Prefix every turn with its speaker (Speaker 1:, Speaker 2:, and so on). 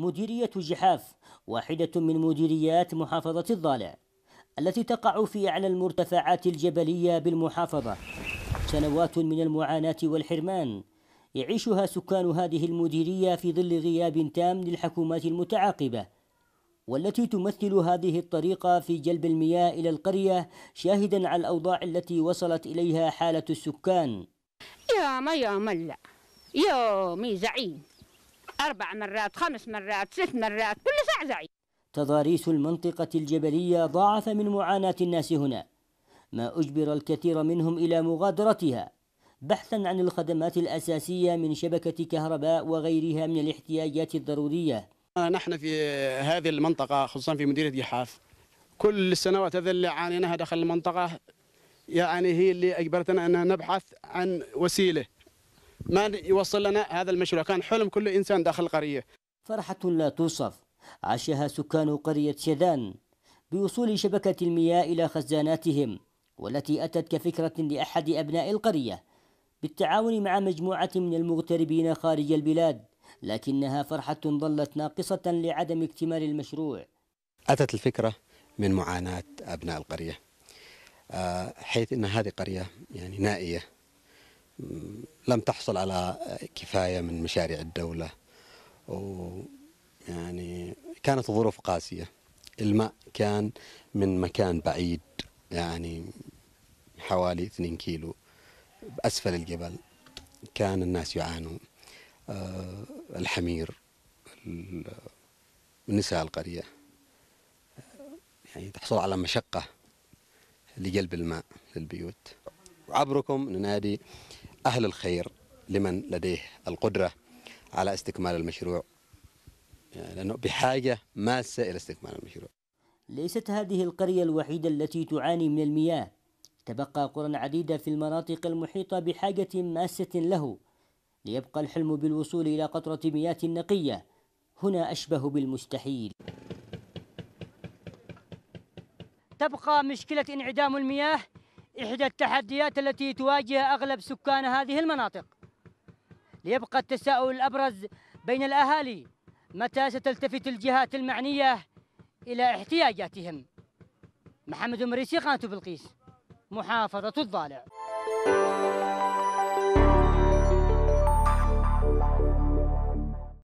Speaker 1: مديرية جحاف واحدة من مديريات محافظة الضالع التي تقع في أعلى المرتفعات الجبلية بالمحافظة سنوات من المعاناة والحرمان يعيشها سكان هذه المديرية في ظل غياب تام للحكومات المتعاقبة والتي تمثل هذه الطريقة في جلب المياه إلى القرية شاهدا على الأوضاع التي وصلت إليها حالة السكان
Speaker 2: يا ما يا ملا يا مي زعيم أربع مرات خمس مرات ست مرات كل زعزعي
Speaker 1: تضاريس المنطقة الجبلية ضاعف من معاناة الناس هنا ما أجبر الكثير منهم إلى مغادرتها بحثا عن الخدمات الأساسية من شبكة كهرباء وغيرها من الاحتياجات الضرورية
Speaker 3: نحن في هذه المنطقة خصوصا في مديرة جحاف كل السنوات هذه اللي عانيناها داخل المنطقة يعني هي اللي أجبرتنا أن نبحث عن وسيلة ما يوصل لنا هذا المشروع كان حلم كل إنسان داخل القرية
Speaker 1: فرحة لا توصف عاشها سكان قرية شذان بوصول شبكة المياه إلى خزاناتهم والتي أتت كفكرة لأحد أبناء القرية بالتعاون مع مجموعة من المغتربين خارج البلاد لكنها فرحة ظلت ناقصة لعدم اكتمال المشروع
Speaker 4: أتت الفكرة من معاناة أبناء القرية آه، حيث أن هذه قرية يعني نائية لم تحصل على كفاية من مشاريع الدولة ويعني كانت الظروف قاسية الماء كان من مكان بعيد يعني حوالي 2 كيلو أسفل الجبل كان الناس يعانون آه، الحمير نساء القرية يعني تحصل على مشقة لجلب الماء للبيوت عبركم ننادي أهل الخير لمن لديه القدرة على استكمال المشروع يعني لأنه بحاجة ماسة إلى استكمال المشروع
Speaker 1: ليست هذه القرية الوحيدة التي تعاني من المياه تبقى قرى عديدة في المناطق المحيطة بحاجة ماسة له ليبقى الحلم بالوصول إلى قطرة مياه نقية هنا أشبه بالمستحيل
Speaker 2: تبقى مشكلة انعدام المياه إحدى التحديات التي تواجه أغلب سكان هذه المناطق ليبقى التساؤل الأبرز بين الأهالي متى ستلتفت الجهات المعنية إلى احتياجاتهم محمد مريسي قناة بلقيس محافظة الضالع